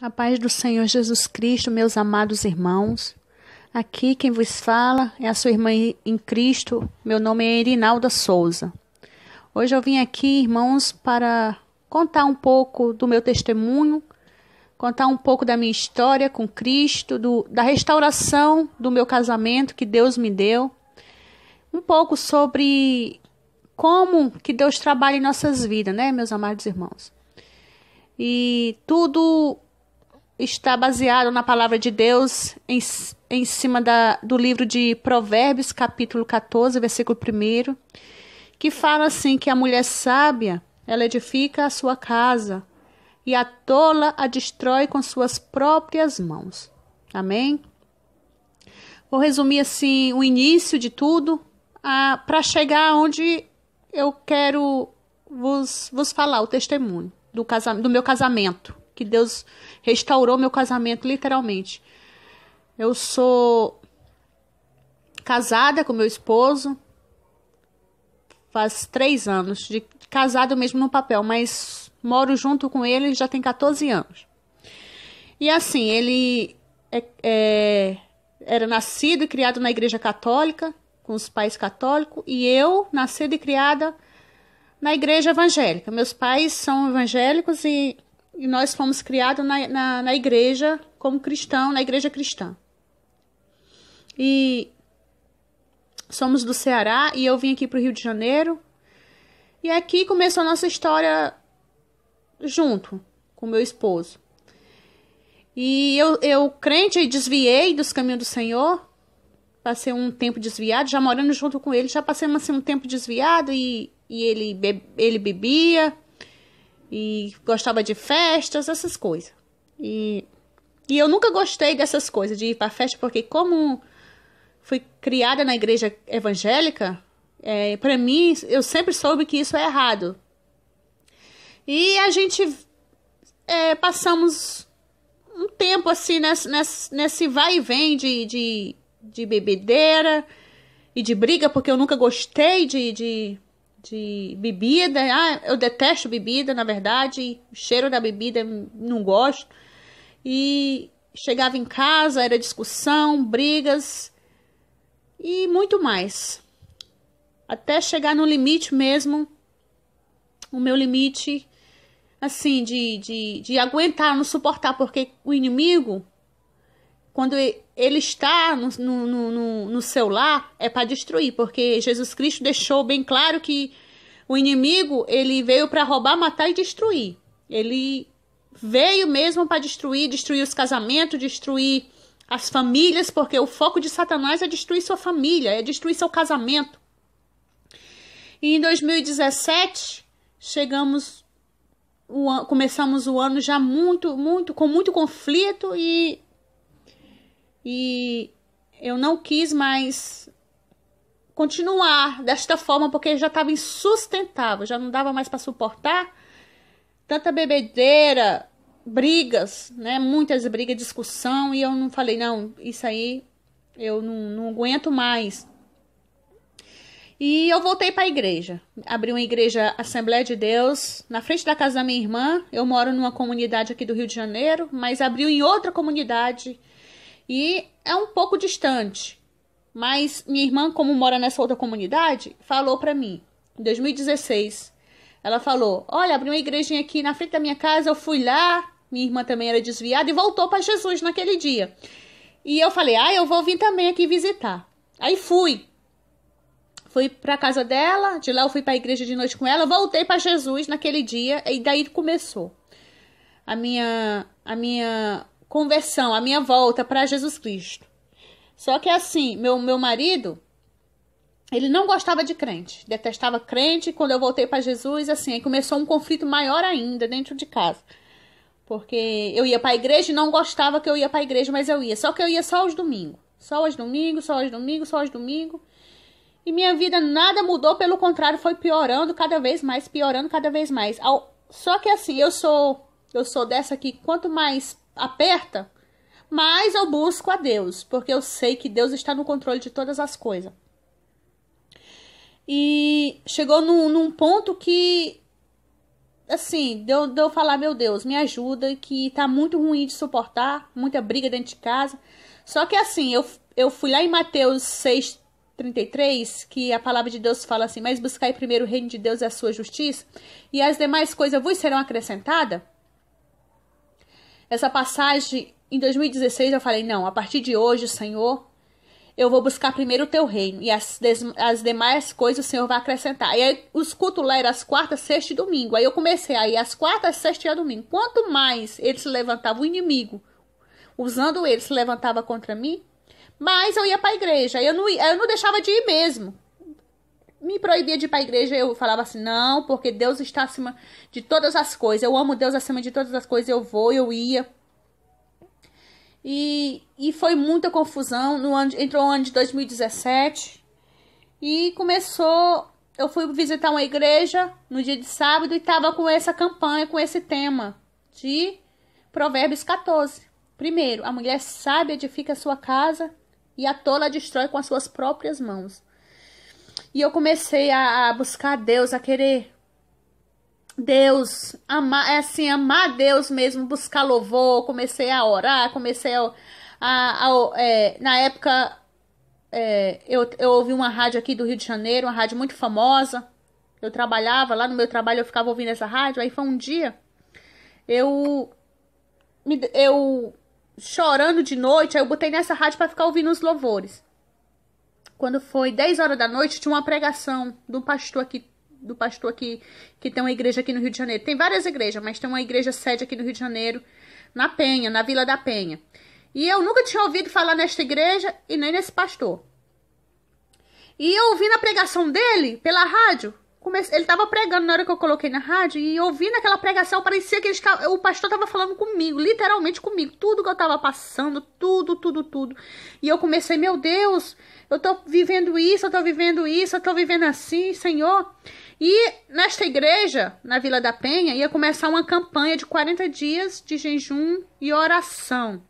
A paz do Senhor Jesus Cristo, meus amados irmãos. Aqui quem vos fala é a sua irmã em Cristo. Meu nome é Erinalda Souza. Hoje eu vim aqui, irmãos, para contar um pouco do meu testemunho, contar um pouco da minha história com Cristo, do, da restauração do meu casamento que Deus me deu, um pouco sobre como que Deus trabalha em nossas vidas, né, meus amados irmãos? E tudo está baseado na palavra de Deus em, em cima da, do livro de Provérbios, capítulo 14, versículo 1, que fala assim que a mulher sábia, ela edifica a sua casa e a tola a destrói com suas próprias mãos. Amém? Vou resumir assim o início de tudo para chegar onde eu quero vos, vos falar o testemunho do, casamento, do meu casamento que Deus restaurou meu casamento, literalmente. Eu sou casada com meu esposo faz três anos, de casado mesmo no papel, mas moro junto com ele já tem 14 anos. E assim, ele é, é, era nascido e criado na igreja católica, com os pais católicos, e eu nascida e criada na igreja evangélica. Meus pais são evangélicos e e nós fomos criados na, na, na igreja como cristão, na igreja cristã. E somos do Ceará e eu vim aqui para o Rio de Janeiro. E é aqui começou a nossa história junto com meu esposo. E eu, eu crente, desviei dos caminhos do Senhor. Passei um tempo desviado, já morando junto com ele, já passei assim, um tempo desviado e, e ele, be, ele bebia e gostava de festas, essas coisas. E, e eu nunca gostei dessas coisas, de ir para festa, porque como fui criada na igreja evangélica, é, para mim, eu sempre soube que isso é errado. E a gente é, passamos um tempo assim nesse, nesse, nesse vai e vem de, de, de bebedeira e de briga, porque eu nunca gostei de, de de bebida. Ah, eu detesto bebida, na verdade, o cheiro da bebida não gosto. E chegava em casa, era discussão, brigas e muito mais. Até chegar no limite mesmo, o meu limite, assim, de, de, de aguentar, não suportar, porque o inimigo quando ele está no, no, no, no seu lar, é para destruir, porque Jesus Cristo deixou bem claro que o inimigo ele veio para roubar, matar e destruir. Ele veio mesmo para destruir, destruir os casamentos, destruir as famílias, porque o foco de Satanás é destruir sua família, é destruir seu casamento. E em 2017 chegamos o, começamos o ano já muito, muito com muito conflito e e eu não quis mais continuar desta forma porque já estava insustentável, já não dava mais para suportar tanta bebedeira, brigas, né? Muitas brigas, discussão e eu não falei não, isso aí eu não, não aguento mais. E eu voltei para a igreja. Abri uma igreja Assembleia de Deus na frente da casa da minha irmã. Eu moro numa comunidade aqui do Rio de Janeiro, mas abriu em outra comunidade e é um pouco distante. Mas minha irmã, como mora nessa outra comunidade, falou para mim, em 2016. Ela falou: Olha, abriu uma igrejinha aqui na frente da minha casa, eu fui lá. Minha irmã também era desviada e voltou para Jesus naquele dia. E eu falei: Ah, eu vou vir também aqui visitar. Aí fui. Fui para casa dela, de lá eu fui para a igreja de noite com ela, voltei para Jesus naquele dia e daí começou. A minha a minha conversão, a minha volta para Jesus Cristo. Só que assim, meu, meu marido, ele não gostava de crente, detestava crente. Quando eu voltei para Jesus, assim, começou um conflito maior ainda dentro de casa. Porque eu ia para a igreja e não gostava que eu ia para a igreja, mas eu ia. Só que eu ia só aos domingos. Só aos domingos, só aos domingos, só aos domingos. E minha vida nada mudou, pelo contrário, foi piorando cada vez mais, piorando cada vez mais. Só que assim, eu sou eu sou dessa que quanto mais aperta, mais eu busco a Deus, porque eu sei que Deus está no controle de todas as coisas. E chegou num, num ponto que, assim, deu, deu falar: meu Deus, me ajuda, que tá muito ruim de suportar, muita briga dentro de casa. Só que, assim, eu, eu fui lá em Mateus 6, 33, que a palavra de Deus fala assim: Mas buscai primeiro o reino de Deus e a sua justiça, e as demais coisas vos serão acrescentadas. Essa passagem em 2016 eu falei: não, a partir de hoje, Senhor, eu vou buscar primeiro o teu reino e as, as demais coisas o Senhor vai acrescentar. E aí os cultos lá eram as quartas, sexta e domingo. Aí eu comecei aí as quartas, sexta e domingo. Quanto mais eles levantavam o inimigo, usando ele, se levantava contra mim, mas eu ia para a igreja. Eu não, eu não deixava de ir mesmo me proibia de ir a igreja, eu falava assim, não, porque Deus está acima de todas as coisas. Eu amo Deus acima de todas as coisas, eu vou, eu ia. E, e foi muita confusão. No ano, entrou o ano de 2017 e começou. Eu fui visitar uma igreja no dia de sábado e estava com essa campanha, com esse tema de Provérbios 14. Primeiro, a mulher sábia edifica a sua casa e a tola destrói com as suas próprias mãos. E eu comecei a, a buscar Deus, a querer Deus, amar, é assim, amar Deus mesmo, buscar louvor, comecei a orar, comecei a. a, a é, na época, é, eu, eu ouvi uma rádio aqui do Rio de Janeiro, uma rádio muito famosa. Eu trabalhava lá no meu trabalho, eu ficava ouvindo essa rádio. Aí foi um dia, eu. eu chorando de noite, aí eu botei nessa rádio para ficar ouvindo os louvores. Quando foi 10 horas da noite, tinha uma pregação do pastor aqui do pastor aqui que tem uma igreja aqui no Rio de Janeiro. Tem várias igrejas, mas tem uma igreja sede aqui no Rio de Janeiro, na Penha, na Vila da Penha. E eu nunca tinha ouvido falar nesta igreja e nem nesse pastor. E eu ouvi na pregação dele pela rádio, ele tava pregando na hora que eu coloquei na rádio e ouvindo aquela pregação, parecia que o pastor tava falando comigo, literalmente comigo, tudo que eu tava passando, tudo, tudo, tudo. E eu comecei, meu Deus, eu tô vivendo isso, eu tô vivendo isso, eu tô vivendo assim, Senhor. E nesta igreja, na Vila da Penha, ia começar uma campanha de 40 dias de jejum e oração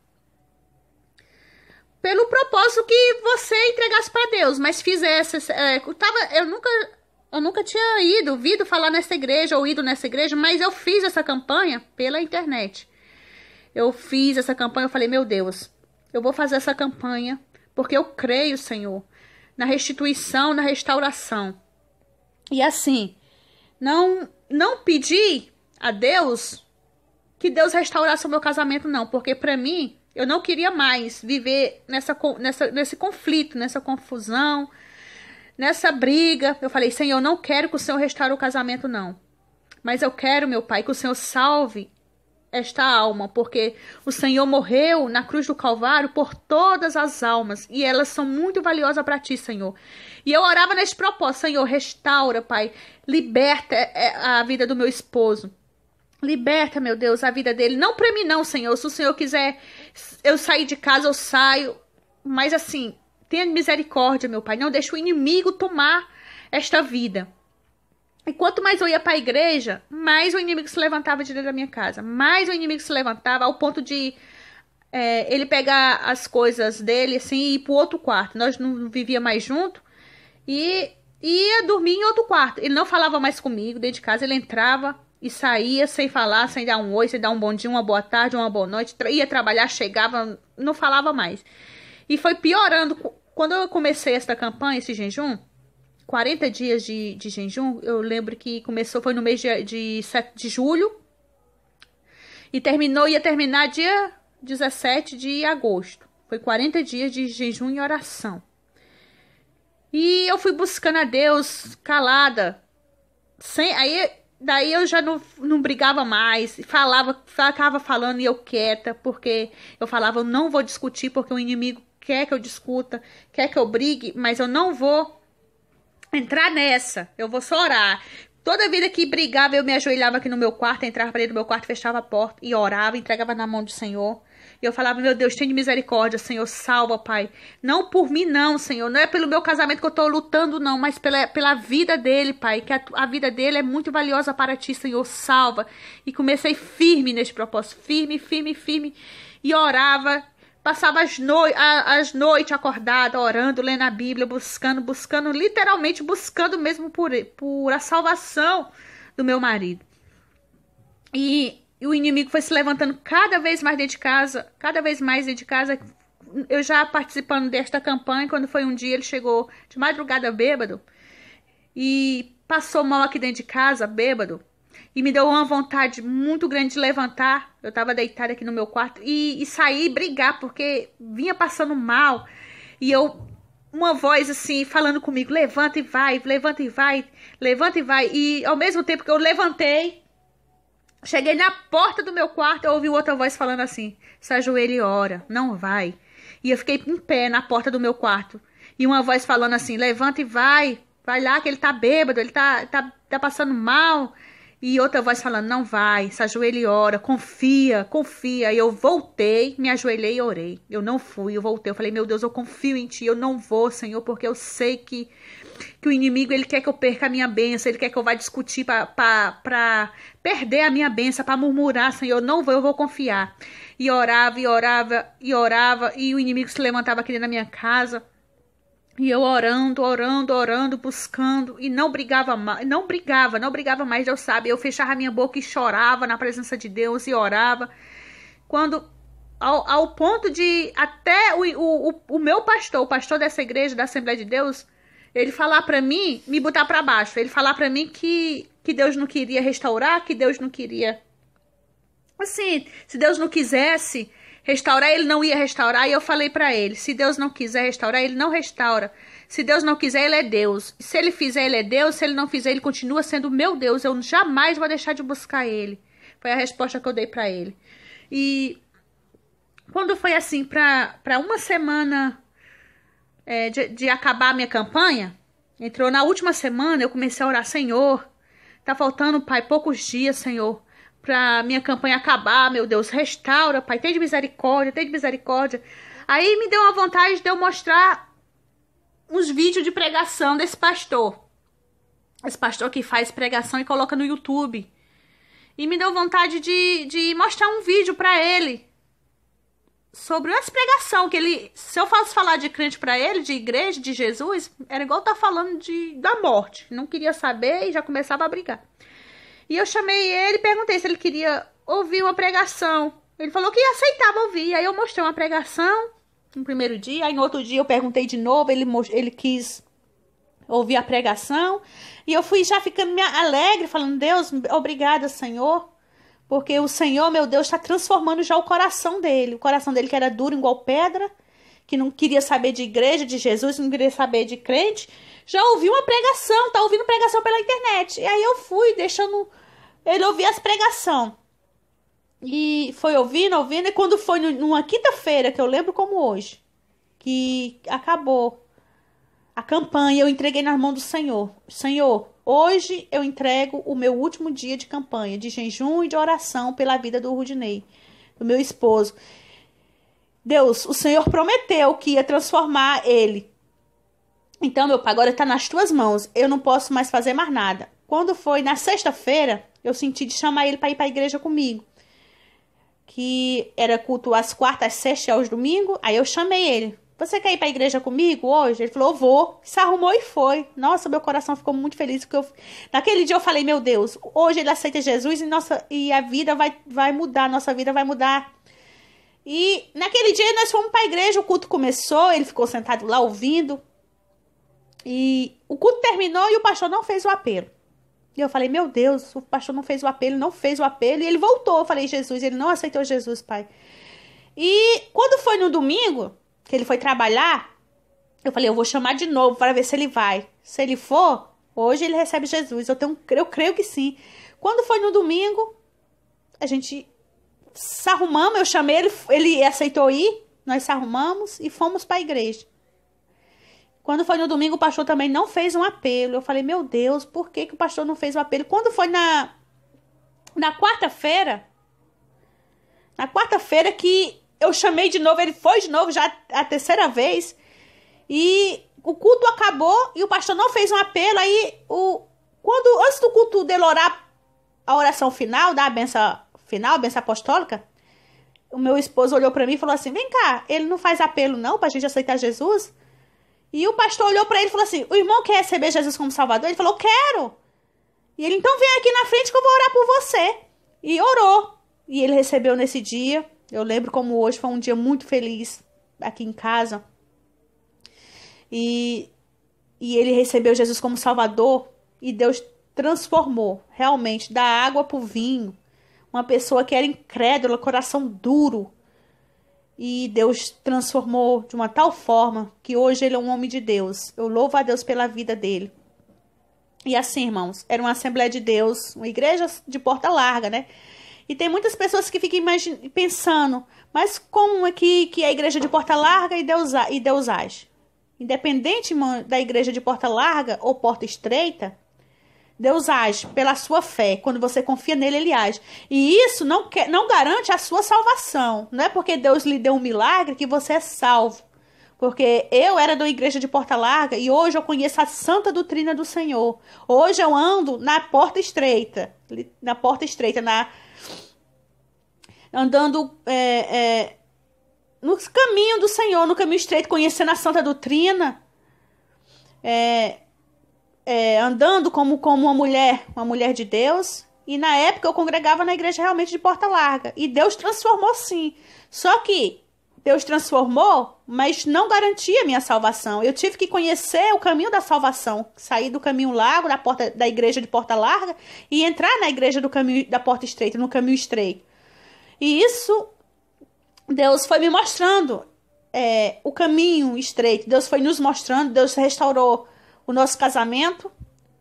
pelo propósito que você entregasse para Deus, mas fizesse, é, tava, eu nunca eu nunca tinha ido, ouvido falar nessa igreja ou ido nessa igreja, mas eu fiz essa campanha pela internet. Eu fiz essa campanha, eu falei, meu Deus, eu vou fazer essa campanha porque eu creio, Senhor, na restituição, na restauração. E assim, não não pedi a Deus que Deus restaurasse o meu casamento não, porque para mim eu não queria mais viver nessa, nessa nesse conflito, nessa confusão Nessa briga, eu falei: Senhor, eu não quero que o Senhor restaure o casamento, não. Mas eu quero, meu Pai, que o Senhor salve esta alma, porque o Senhor morreu na cruz do Calvário por todas as almas e elas são muito valiosas para ti, Senhor. E eu orava nesse propósito: Senhor, restaura, Pai, liberta eh, eh, a vida do meu esposo. Liberta, meu Deus, a vida dele. Não para mim, não, Senhor. Se o Senhor quiser eu sair de casa, eu saio. Mas assim, Tenha misericórdia, meu Pai. Não deixe o inimigo tomar esta vida. E quanto mais eu ia para a igreja, mais o inimigo se levantava de dentro da minha casa. Mais o inimigo se levantava ao ponto de é, ele pegar as coisas dele assim e ir para outro quarto. Nós não vivíamos mais junto e ia dormir em outro quarto. Ele não falava mais comigo dentro de casa. Ele entrava e saía sem falar, sem dar um oi, sem dar um bom dia, uma boa tarde, uma boa noite. Ia trabalhar, chegava, não falava mais. E foi piorando quando eu comecei esta campanha, esse jejum, 40 dias de, de jejum, eu lembro que começou, foi no mês de, de, 7 de julho. E terminou, ia terminar dia 17 de agosto. Foi 40 dias de jejum e oração. E eu fui buscando a Deus calada. Sem, aí daí eu já não, não brigava mais, falava, ficava falando e eu quieta, porque eu falava, eu não vou discutir porque o inimigo quer que eu discuta, quer que eu brigue, mas eu não vou entrar nessa. Eu vou só orar. Toda vida que brigava, eu me ajoelhava aqui no meu quarto, entrava para dentro do meu quarto, fechava a porta e orava, entregava na mão do Senhor. E eu falava, meu Deus, tenha misericórdia, Senhor, salva, Pai. Não por mim, não, Senhor. Não é pelo meu casamento que eu estou lutando, não, mas pela, pela vida dele, Pai. Que a, a, vida dele é muito valiosa para ti, Senhor, salva. E comecei firme neste propósito, firme, firme, firme. E orava, Passava as, no... as noites acordada, orando, lendo a Bíblia, buscando, buscando, literalmente buscando mesmo por, por a salvação do meu marido. E, e o inimigo foi se levantando cada vez mais dentro de casa, cada vez mais dentro de casa. Eu já participando desta campanha, quando foi um dia, ele chegou de madrugada bêbado e passou mal aqui dentro de casa, bêbado e me deu uma vontade muito grande de levantar. Eu tava deitada aqui no meu quarto e, e sair brigar porque vinha passando mal. E eu uma voz assim falando comigo: levanta e vai, levanta e vai, levanta e vai. E ao mesmo tempo que eu levantei, cheguei na porta do meu quarto, eu ouvi outra voz falando assim: se ajoelha e ora, não vai. E eu fiquei em pé na porta do meu quarto. E uma voz falando assim: levanta e vai, vai lá que ele tá bêbado, ele tá, tá, tá passando mal. E outra voz falando: não vai, se ajoelhe e ora, confia, confia. E eu voltei, me ajoelhei e orei. Eu não fui, eu voltei. Eu falei: meu Deus, eu confio em ti, eu não vou, Senhor, porque eu sei que, que o inimigo ele quer que eu perca a minha benção, ele quer que eu vá discutir para perder a minha benção, para murmurar, Senhor, eu não vou, eu vou confiar. E orava, e orava, e orava, e o inimigo se levantava aqui dentro da minha casa. E eu orando, orando, orando, buscando e não brigava mais, não brigava, não brigava mais, Deus sabe. Eu fechava minha boca e chorava na presença de Deus e orava. Quando ao, ao ponto de até o, o, o meu pastor, o pastor dessa igreja, da Assembleia de Deus, ele falar para mim, me botar para baixo, ele falar para mim que que Deus não queria restaurar, que Deus não queria assim, se Deus não quisesse, restaurar, ele não ia restaurar. E eu falei para ele: se Deus não quiser restaurar, ele não restaura. Se Deus não quiser, ele é Deus. Se ele fizer, ele é Deus. Se ele não fizer, ele continua sendo meu Deus. Eu jamais vou deixar de buscar ele. Foi a resposta que eu dei para ele. E quando foi assim, para uma semana é, de, de acabar a minha campanha, entrou na última semana, eu comecei a orar: Senhor, tá faltando, Pai, poucos dias, Senhor pra minha campanha acabar, meu Deus, restaura, Pai, tem de misericórdia, tem de misericórdia. Aí me deu uma vontade de eu mostrar uns vídeos de pregação desse pastor. Esse pastor que faz pregação e coloca no YouTube. E me deu vontade de, de mostrar um vídeo para ele sobre essa pregação que ele, se eu fosse falar de crente para ele, de igreja, de Jesus, era igual estar tá falando de da morte. Não queria saber e já começava a brigar. E eu chamei ele e perguntei se ele queria ouvir uma pregação. Ele falou que aceitava ouvir. Aí eu mostrei uma pregação no primeiro dia. Aí no outro dia eu perguntei de novo. Ele, ele quis ouvir a pregação. E eu fui já ficando alegre, falando: Deus, obrigada, Senhor. Porque o Senhor, meu Deus, está transformando já o coração dele. O coração dele que era duro igual pedra, que não queria saber de igreja, de Jesus, não queria saber de crente já ouvi uma pregação, tá ouvindo pregação pela internet. E aí eu fui deixando ele ouvir as pregação. E foi ouvindo, ouvindo, e quando foi numa quinta-feira, que eu lembro como hoje, que acabou a campanha, eu entreguei nas mãos do Senhor. Senhor, hoje eu entrego o meu último dia de campanha, de jejum e de oração pela vida do Rudinei, do meu esposo. Deus, o Senhor prometeu que ia transformar ele então, meu pai, agora está nas tuas mãos. Eu não posso mais fazer mais nada. Quando foi na sexta-feira, eu senti de chamar ele para ir para a igreja comigo. Que era culto às quartas, sextas e aos domingos. Aí eu chamei ele. Você quer ir para a igreja comigo hoje? Ele falou, vou. Se arrumou e foi. Nossa, meu coração ficou muito feliz. porque eu... Naquele dia eu falei, meu Deus, hoje ele aceita Jesus e, nossa... e a vida vai, vai mudar. Nossa vida vai mudar. E naquele dia nós fomos para a igreja, o culto começou, ele ficou sentado lá ouvindo. E o culto terminou e o pastor não fez o apelo. E eu falei, meu Deus, o pastor não fez o apelo, não fez o apelo. E ele voltou. Eu falei, Jesus, ele não aceitou Jesus, pai. E quando foi no domingo, que ele foi trabalhar, eu falei, eu vou chamar de novo para ver se ele vai. Se ele for, hoje ele recebe Jesus. Eu, tenho, eu creio que sim. Quando foi no domingo, a gente se arrumamos, eu chamei ele, ele aceitou ir, nós se arrumamos e fomos para a igreja. Quando foi no domingo, o pastor também não fez um apelo. Eu falei, meu Deus, por que, que o pastor não fez um apelo? Quando foi na, na quarta-feira, na quarta-feira que eu chamei de novo, ele foi de novo já a terceira vez. E o culto acabou e o pastor não fez um apelo. Aí, o, quando, antes do culto dele orar a oração final, da benção final, a benção apostólica, o meu esposo olhou para mim e falou assim: Vem cá, ele não faz apelo não para a gente aceitar Jesus? E o pastor olhou para ele e falou assim: O irmão quer receber Jesus como Salvador? Ele falou: Quero. E ele então vem aqui na frente que eu vou orar por você. E orou. E ele recebeu nesse dia. Eu lembro como hoje foi um dia muito feliz aqui em casa. E, e ele recebeu Jesus como Salvador. E Deus transformou realmente da água para o vinho. Uma pessoa que era incrédula, coração duro, e Deus transformou de uma tal forma que hoje ele é um homem de Deus. Eu louvo a Deus pela vida dele. E assim, irmãos, era uma Assembleia de Deus, uma igreja de porta larga, né? E tem muitas pessoas que ficam pensando, mas como é que, que é a igreja de porta larga e Deus, e Deus age? Independente da igreja de porta larga ou porta estreita, Deus age pela sua fé. Quando você confia nele, ele age. E isso não, quer, não garante a sua salvação. Não é porque Deus lhe deu um milagre que você é salvo. Porque eu era da igreja de Porta Larga e hoje eu conheço a santa doutrina do Senhor. Hoje eu ando na porta estreita. Na porta estreita, na. Andando. É, é, no caminho do Senhor, no caminho estreito, conhecendo a santa doutrina. É, é, andando como, como uma mulher, uma mulher de Deus. E na época eu congregava na igreja realmente de porta larga. E Deus transformou sim. Só que Deus transformou, mas não garantia minha salvação. Eu tive que conhecer o caminho da salvação, sair do caminho largo, da porta da igreja de porta larga e entrar na igreja do caminho da porta estreita, no caminho estreito. E isso Deus foi me mostrando é, o caminho estreito. Deus foi nos mostrando, Deus restaurou o nosso casamento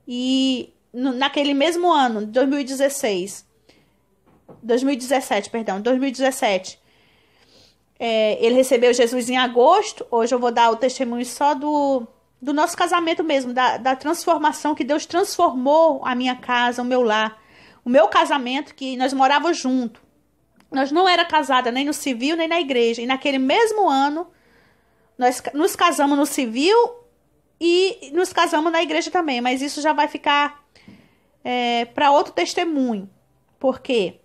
e no, naquele mesmo ano, 2016, 2017, perdão, 2017, é, ele recebeu Jesus em agosto. Hoje eu vou dar o testemunho só do, do nosso casamento mesmo, da, da transformação que Deus transformou a minha casa, o meu lar, o meu casamento, que nós morávamos junto. Nós não era casada nem no civil nem na igreja. E naquele mesmo ano, nós nos casamos no civil e nos casamos na igreja também, mas isso já vai ficar é, para outro testemunho, porque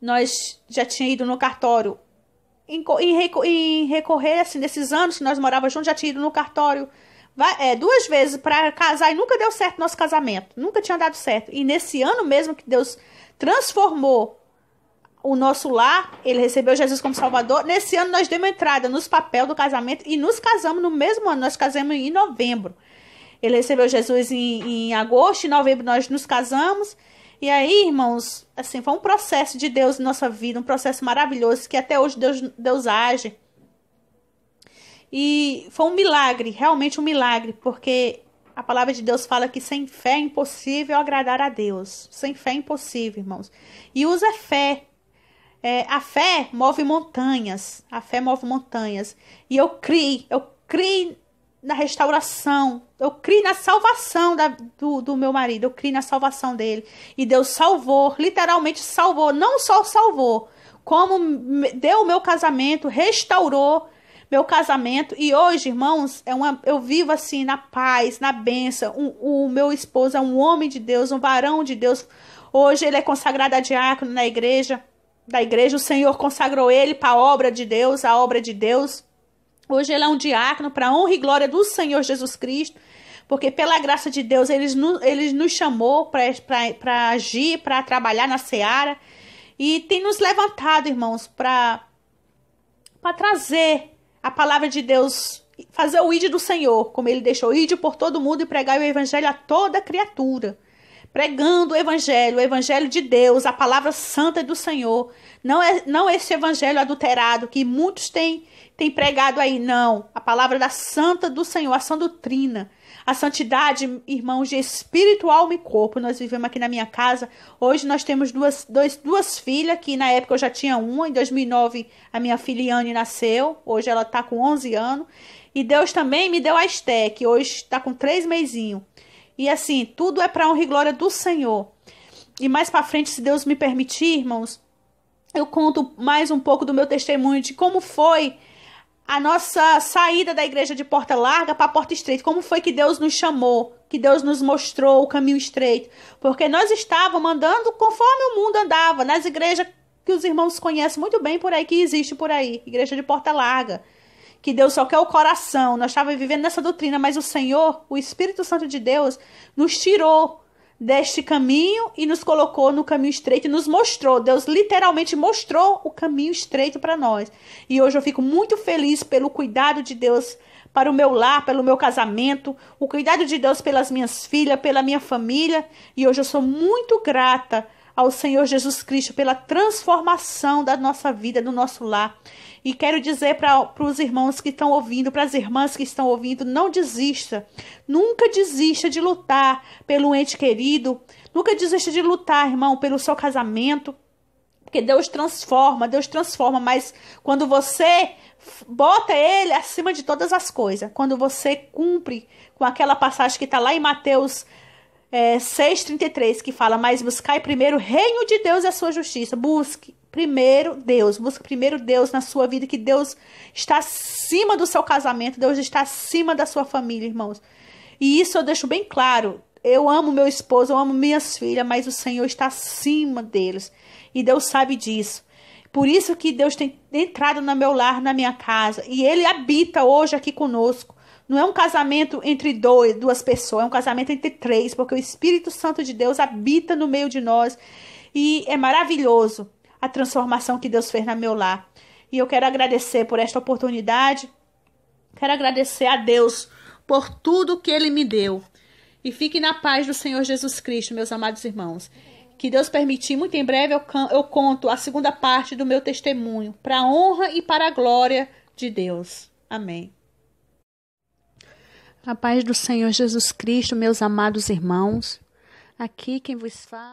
nós já tinha ido no cartório em, em, recorrer assim desses anos que nós morávamos juntos, já tinha ido no cartório vai, é, duas vezes para casar e nunca deu certo nosso casamento, nunca tinha dado certo. E nesse ano mesmo que Deus transformou o nosso lar, ele recebeu Jesus como Salvador. Nesse ano nós demos entrada nos papéis do casamento e nos casamos no mesmo ano. Nós casamos em novembro. Ele recebeu Jesus em, em agosto, em novembro nós nos casamos. E aí, irmãos, assim, foi um processo de Deus em nossa vida, um processo maravilhoso que até hoje Deus, Deus age. E foi um milagre, realmente um milagre, porque a palavra de Deus fala que sem fé é impossível agradar a Deus. Sem fé é impossível, irmãos. E usa fé é, a fé move montanhas. A fé move montanhas. E eu criei, eu criei na restauração. Eu criei na salvação da, do, do meu marido. Eu criei na salvação dele. E Deus salvou, literalmente salvou. Não só salvou, como deu o meu casamento, restaurou meu casamento. E hoje, irmãos, é uma, eu vivo assim, na paz, na benção. O, o meu esposo é um homem de Deus, um varão de Deus. Hoje ele é consagrado a diácono na igreja da igreja, o Senhor consagrou ele para a obra de Deus, a obra de Deus. Hoje ele é um diácono para a honra e glória do Senhor Jesus Cristo, porque pela graça de Deus ele, ele nos chamou para agir, para trabalhar na seara e tem nos levantado, irmãos, para trazer a palavra de Deus, fazer o ídolo do Senhor, como ele deixou ídolo por todo mundo e pregar o evangelho a toda criatura pregando o evangelho, o evangelho de Deus, a palavra santa do Senhor. Não é não é esse evangelho adulterado que muitos têm têm pregado aí, não. A palavra da santa do Senhor, a sã doutrina. A santidade, irmãos, de espírito, alma e corpo. Nós vivemos aqui na minha casa. Hoje nós temos duas, dois, duas filhas, que na época eu já tinha uma. Em 2009, a minha filha Anne nasceu. Hoje ela está com 11 anos. E Deus também me deu a Esté, que hoje está com três meizinhos. E assim, tudo é para honra e glória do Senhor. E mais para frente, se Deus me permitir, irmãos, eu conto mais um pouco do meu testemunho de como foi a nossa saída da igreja de porta larga para porta estreita. Como foi que Deus nos chamou, que Deus nos mostrou o caminho estreito? Porque nós estávamos andando conforme o mundo andava, nas igrejas que os irmãos conhecem muito bem por aí, que existe por aí, igreja de porta larga que Deus só quer o coração. Nós estávamos vivendo nessa doutrina, mas o Senhor, o Espírito Santo de Deus, nos tirou deste caminho e nos colocou no caminho estreito e nos mostrou. Deus literalmente mostrou o caminho estreito para nós. E hoje eu fico muito feliz pelo cuidado de Deus para o meu lar, pelo meu casamento, o cuidado de Deus pelas minhas filhas, pela minha família. E hoje eu sou muito grata ao Senhor Jesus Cristo pela transformação da nossa vida, do nosso lar. E quero dizer para os irmãos que estão ouvindo, para as irmãs que estão ouvindo, não desista. Nunca desista de lutar pelo ente querido. Nunca desista de lutar, irmão, pelo seu casamento. Porque Deus transforma, Deus transforma, mas quando você bota ele acima de todas as coisas, quando você cumpre com aquela passagem que está lá em Mateus é, eh, 6,33, que fala: Mas buscai primeiro o reino de Deus e a sua justiça. Busque, primeiro Deus, busque primeiro Deus na sua vida, que Deus está acima do seu casamento, Deus está acima da sua família, irmãos. E isso eu deixo bem claro. Eu amo meu esposo, eu amo minhas filhas, mas o Senhor está acima deles. E Deus sabe disso. Por isso que Deus tem entrado no meu lar, na minha casa, e ele habita hoje aqui conosco. Não é um casamento entre dois, duas pessoas, é um casamento entre três, porque o Espírito Santo de Deus habita no meio de nós e é maravilhoso a transformação que Deus fez na meu lar. E eu quero agradecer por esta oportunidade. Quero agradecer a Deus por tudo que ele me deu. E fique na paz do Senhor Jesus Cristo, meus amados irmãos. Que Deus permitir, muito em breve eu, eu conto a segunda parte do meu testemunho, para a honra e para a glória de Deus. Amém. A paz do Senhor Jesus Cristo, meus amados irmãos. Aqui quem vos fala.